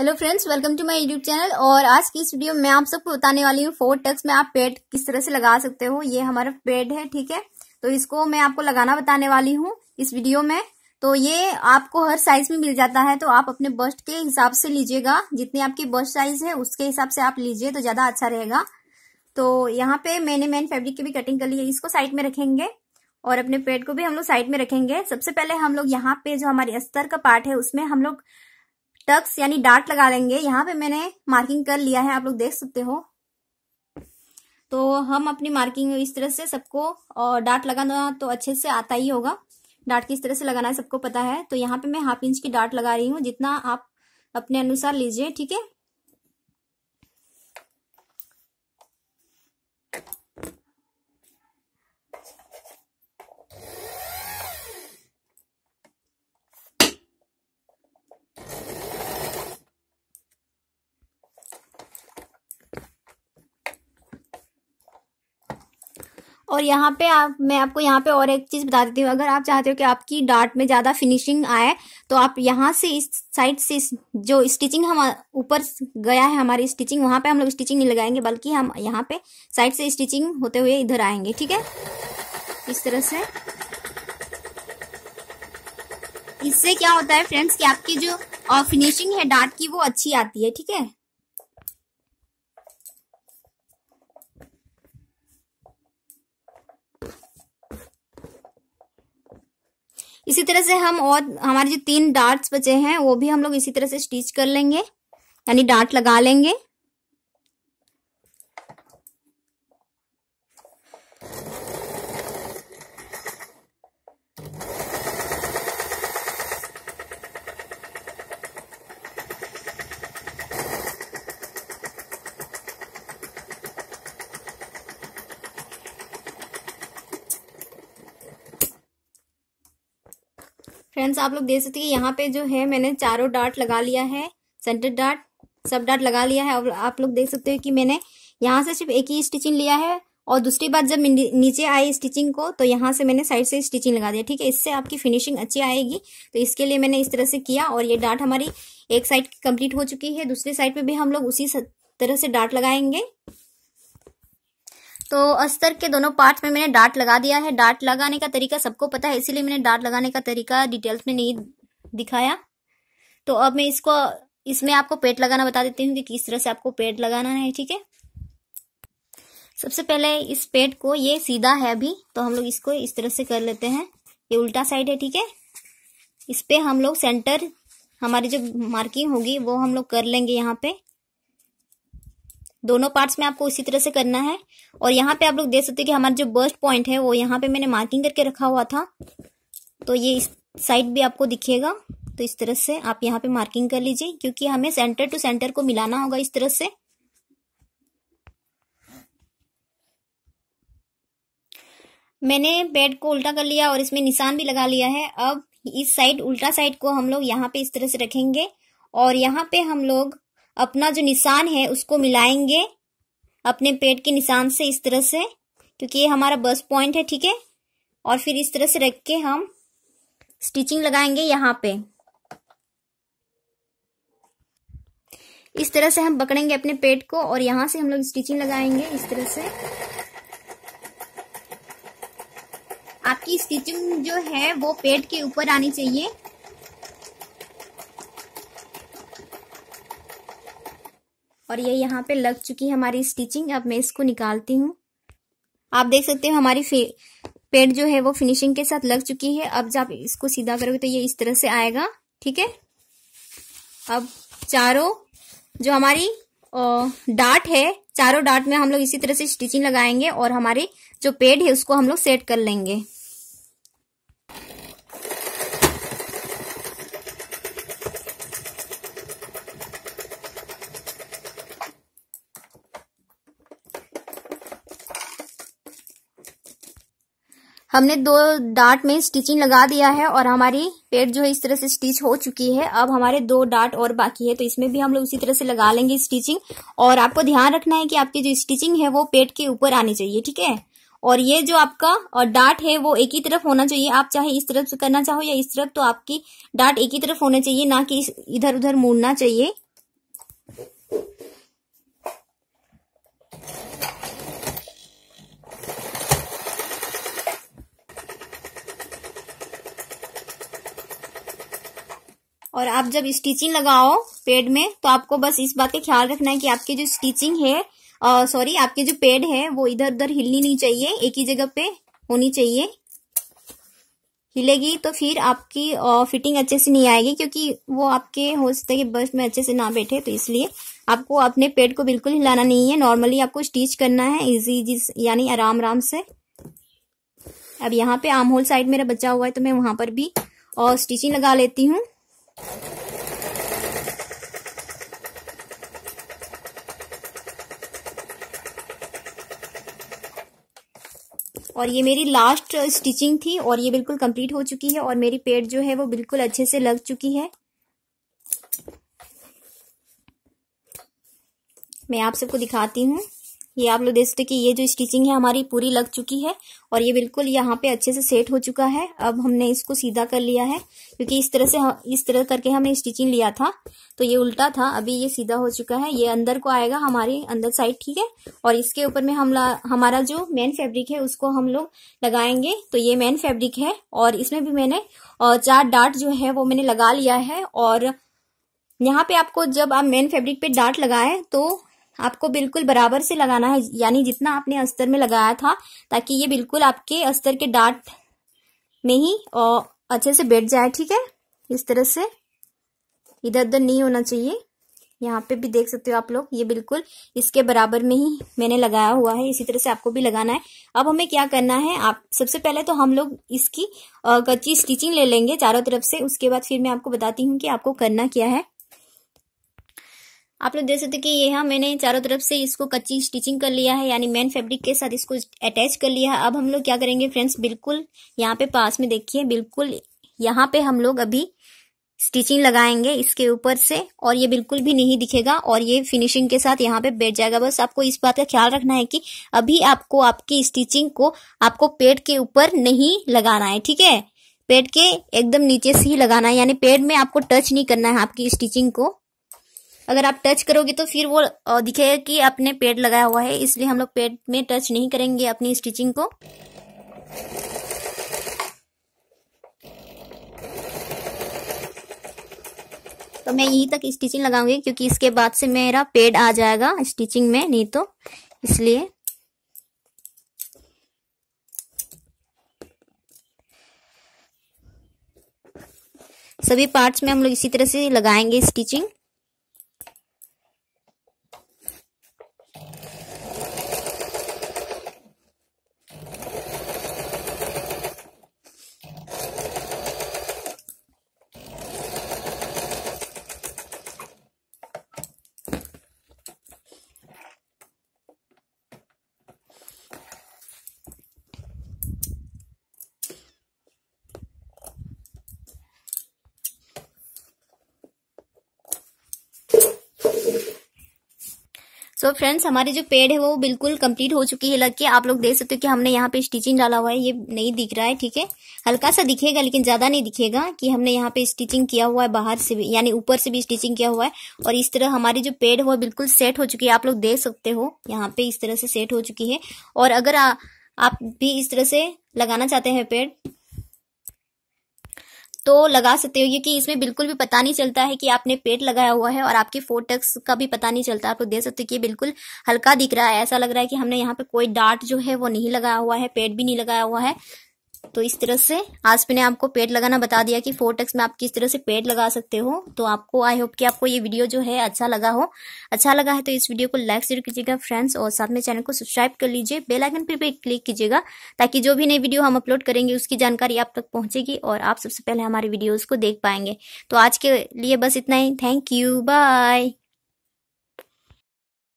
hello friends welcome to my YouTube channel और आज की इस वीडियो में आप सबको बताने वाली हूँ फोर टक्स में आप पेड किस तरह से लगा सकते हो ये हमारा पेड है ठीक है तो इसको मैं आपको लगाना बताने वाली हूँ इस वीडियो में तो ये आपको हर साइज में मिल जाता है तो आप अपने बस्ट के हिसाब से लीजिएगा जितनी आपकी बस्ट साइज है उसके हिसाब से आप लीजिए तो ज्यादा अच्छा रहेगा तो यहाँ पे मैंने मेन फेब्रिक की भी कटिंग कर ली है इसको साइड में रखेंगे और अपने पेड को भी हम लोग साइड में रखेंगे सबसे पहले हम लोग यहाँ पे जो हमारे अस्तर का पार्ट है उसमें हम लोग टक्स यानी डार्ट लगा देंगे यहाँ पे मैंने मार्किंग कर लिया है आप लोग देख सकते हो तो हम अपनी मार्किंग इस तरह से सबको और डार्ट लगाना तो अच्छे से आता ही होगा डार्ट किस तरह से लगाना है सबको पता है तो यहाँ पे मैं हाफ इंच की डार्ट लगा रही हूँ जितना आप अपने अनुसार लीजिए ठीक है और यहाँ पे आप मैं आपको यहाँ पे और एक चीज़ बता देती हूँ अगर आप चाहते हो कि आपकी डार्ट में ज़्यादा फिनिशिंग आए तो आप यहाँ से इस साइड से जो स्टिचिंग हम ऊपर गया है हमारी स्टिचिंग वहां पे हम लोग स्टिचिंग नहीं लगाएंगे बल्कि हम यहाँ पे साइड से स्टिचिंग होते हुए इधर आएंगे ठीक है इस तरह से इससे क्या होता है फ्रेंड्स की आपकी जो फिनिशिंग है डार्ट की वो अच्छी आती है ठीक है इसी तरह से हम और हमारे जो तीन डार्ट्स बचे हैं वो भी हम लोग इसी तरह से स्टिच कर लेंगे यानी डार्ट लगा लेंगे फ्रेंड्स आप लोग देख सकते हैं यहाँ पे जो है मैंने चारों डार्ट लगा लिया है सेंटर डार्ट सब डार्ट लगा लिया है और आप लोग देख सकते हो कि मैंने यहाँ से सिर्फ एक ही स्टिचिंग लिया है और दूसरी बात जब नीचे आई स्टिचिंग को तो यहाँ से मैंने साइड से स्टिचिंग लगा दिया ठीक है इससे आपकी फिनिशिंग अच्छी आएगी तो इसके लिए मैंने इस तरह से किया और ये डार्ट हमारी एक साइड कंप्लीट हो चुकी है दूसरी साइड पे भी हम लोग उसी तरह से डार्ट लगाएंगे तो अस्तर के दोनों पार्ट में मैंने डाट लगा दिया है डाट लगाने का तरीका सबको पता है इसीलिए मैंने डाट लगाने का तरीका डिटेल्स में नहीं दिखाया तो अब मैं इसको इसमें आपको पेट लगाना बता देती हूँ कि किस तरह से आपको पेट लगाना है ठीक है सबसे पहले इस पेट को ये सीधा है अभी तो हम लोग इसको इस तरह से कर लेते हैं ये उल्टा साइड है ठीक है इस पे हम लोग सेंटर हमारी जो मार्किंग होगी वो हम लोग कर लेंगे यहाँ पे दोनों पार्ट्स में आपको उसी तरह से करना है और यहाँ पे आप लोग देख सकते हो कि हमारा जो बर्स्ट पॉइंट है वो यहाँ पे मैंने मार्किंग करके रखा हुआ था तो ये इस साइड भी आपको दिखेगा तो इस तरह से आप यहाँ पे मार्किंग कर लीजिए क्योंकि हमें सेंटर टू सेंटर को मिलाना होगा इस तरह से मैंने बेड को उल्टा कर लिया और इसमें निशान भी लगा लिया है अब इस साइड उल्टा साइड को हम लोग यहाँ पे इस तरह से रखेंगे और यहाँ पे हम लोग अपना जो निशान है उसको मिलाएंगे अपने पेट के निशान से इस तरह से क्योंकि ये हमारा बस पॉइंट है ठीक है और फिर इस तरह से रख के हम स्टिचिंग लगाएंगे यहाँ पे इस तरह से हम पकड़ेंगे अपने पेट को और यहां से हम लोग स्टिचिंग लगाएंगे इस तरह से आपकी स्टिचिंग जो है वो पेट के ऊपर आनी चाहिए और ये यहाँ पे लग चुकी है हमारी स्टिचिंग अब मैं इसको निकालती हूँ आप देख सकते हो हमारी पेड़ जो है वो फिनिशिंग के साथ लग चुकी है अब जब इसको सीधा करोगे तो ये इस तरह से आएगा ठीक है अब चारों जो हमारी डाट है चारों डाट में हम लोग इसी तरह से स्टिचिंग लगाएंगे और हमारी जो पेड़ है उसको हम लोग सेट कर लेंगे हमने दो डार्ट में स्टिचिंग लगा दिया है और हमारी पेट जो है इस तरह से स्टिच हो चुकी है अब हमारे दो डार्ट और बाकी है तो इसमें भी हम लोग उसी तरह से लगा लेंगे स्टिचिंग और आपको ध्यान रखना है कि आपकी जो स्टिचिंग है वो पेट के ऊपर आनी चाहिए ठीक है और ये जो आपका डार्ट है वो एक ही तरफ होना चाहिए आप चाहे इस तरफ से करना चाहो या इस तरफ तो आपकी डार्ट एक ही तरफ होना चाहिए ना कि इधर उधर मुड़ना चाहिए और आप जब स्टिचिंग लगाओ पेड में तो आपको बस इस बात का ख्याल रखना है कि आपकी जो स्टिचिंग है सॉरी आपके जो पेड है वो इधर उधर हिलनी नहीं चाहिए एक ही जगह पे होनी चाहिए हिलेगी तो फिर आपकी फिटिंग अच्छे से नहीं आएगी क्योंकि वो आपके हो सकता है कि बस में अच्छे से ना बैठे तो इसलिए आपको अपने पेड़ को बिल्कुल हिलाना नहीं है नॉर्मली आपको स्टिच करना है इजी इजी यानी आराम आराम से अब यहाँ पे आर्म होल साइड मेरा बचा हुआ है तो मैं वहां पर भी और स्टिचिंग लगा लेती हूँ और ये मेरी लास्ट स्टिचिंग uh, थी और ये बिल्कुल कंप्लीट हो चुकी है और मेरी पेट जो है वो बिल्कुल अच्छे से लग चुकी है मैं आप सबको दिखाती हूँ ये आप लोग देख सकते कि ये जो स्टिचिंग है हमारी पूरी लग चुकी है और ये बिल्कुल यहाँ पे अच्छे से सेट हो चुका है अब हमने इसको सीधा कर लिया है क्योंकि इस तरह से इस तरह करके हमने स्टिचिंग लिया था तो ये उल्टा था अभी ये सीधा हो चुका है ये अंदर को आएगा हमारे अंदर साइड ठीक है और इसके ऊपर में हम हमारा जो मेन फेब्रिक है उसको हम लोग लगाएंगे तो ये मेन फेब्रिक है और इसमें भी मैंने चार डार्ट जो है वो मैंने लगा लिया है और यहाँ पे आपको जब आप मेन फैब्रिक पे डार्ट लगाएं तो आपको बिल्कुल बराबर से लगाना है यानी जितना आपने अस्तर में लगाया था ताकि ये बिल्कुल आपके अस्तर के डाट में ही और अच्छे से बैठ जाए ठीक है इस तरह से इधर उधर नहीं होना चाहिए यहाँ पे भी देख सकते हो आप लोग ये बिल्कुल इसके बराबर में ही मैंने लगाया हुआ है इसी तरह से आपको भी लगाना है अब हमें क्या करना है आप सबसे पहले तो हम लोग इसकी कच्ची स्टिचिंग ले लेंगे चारों तरफ से उसके बाद फिर मैं आपको बताती हूँ कि आपको करना क्या है आप लोग देख सकते कि कि यहाँ मैंने चारों तरफ से इसको कच्ची स्टिचिंग कर लिया है यानी मेन फैब्रिक के साथ इसको अटैच कर लिया है अब हम लोग क्या करेंगे फ्रेंड्स बिल्कुल यहाँ पे पास में देखिए बिल्कुल यहाँ पे हम लोग अभी स्टिचिंग लगाएंगे इसके ऊपर से और ये बिल्कुल भी नहीं दिखेगा और ये फिनिशिंग के साथ यहाँ पे बैठ जाएगा बस आपको इस बात का ख्याल रखना है कि अभी आपको आपकी स्टिचिंग को आपको पेट के ऊपर नहीं लगाना है ठीक है पेट के एकदम नीचे से ही लगाना है यानी पेट में आपको टच नहीं करना है आपकी स्टिचिंग को अगर आप टच करोगे तो फिर वो दिखेगा कि आपने पेड लगाया हुआ है इसलिए हम लोग पेड में टच नहीं करेंगे अपनी स्टिचिंग को तो मैं यहीं तक स्टिचिंग लगाऊंगी क्योंकि इसके बाद से मेरा पेड आ जाएगा स्टिचिंग में नहीं तो इसलिए सभी पार्ट्स में हम लोग इसी तरह से लगाएंगे स्टिचिंग सो so फ्रेंड्स हमारे जो पेड़ है वो बिल्कुल कंप्लीट हो चुकी है लग के आप लोग देख सकते हो कि हमने यहाँ पे स्टिचिंग डाला हुआ है ये नहीं दिख रहा है ठीक है हल्का सा दिखेगा लेकिन ज्यादा नहीं दिखेगा कि हमने यहाँ पे स्टिचिंग किया हुआ है बाहर से भी यानी ऊपर से भी स्टिचिंग किया हुआ है और इस तरह हमारी जो पेड़ है वो बिल्कुल सेट हो चुकी है आप लोग देख सकते हो यहाँ पे इस तरह से सेट हो चुकी है और अगर आ, आप भी इस तरह से लगाना चाहते हैं पेड़ तो लगा सकते हो क्योंकि इसमें बिल्कुल भी पता नहीं चलता है कि आपने पेट लगाया हुआ है और आपके फोटक्स का भी पता नहीं चलता आप लोग देख सकते हो कि बिल्कुल हल्का दिख रहा है ऐसा लग रहा है कि हमने यहाँ पे कोई डार्ट जो है वो नहीं लगाया हुआ है पेट भी नहीं लगाया हुआ है तो इस तरह से आज मैंने आपको पेड़ लगाना बता दिया कि फोर टेक्स में आप किस तरह से पेड़ लगा सकते हो तो आपको आई होप कि आपको ये वीडियो जो है अच्छा लगा हो अच्छा लगा है तो इस वीडियो को लाइक जरूर कीजिएगा फ्रेंड्स और साथ में चैनल को सब्सक्राइब कर लीजिए बेलाइकन पर भी क्लिक कीजिएगा ताकि जो भी नई वीडियो हम अपलोड करेंगे उसकी जानकारी आप तक पहुंचेगी और आप सबसे पहले हमारे वीडियोज़ को देख पाएंगे तो आज के लिए बस इतना ही थैंक यू बाय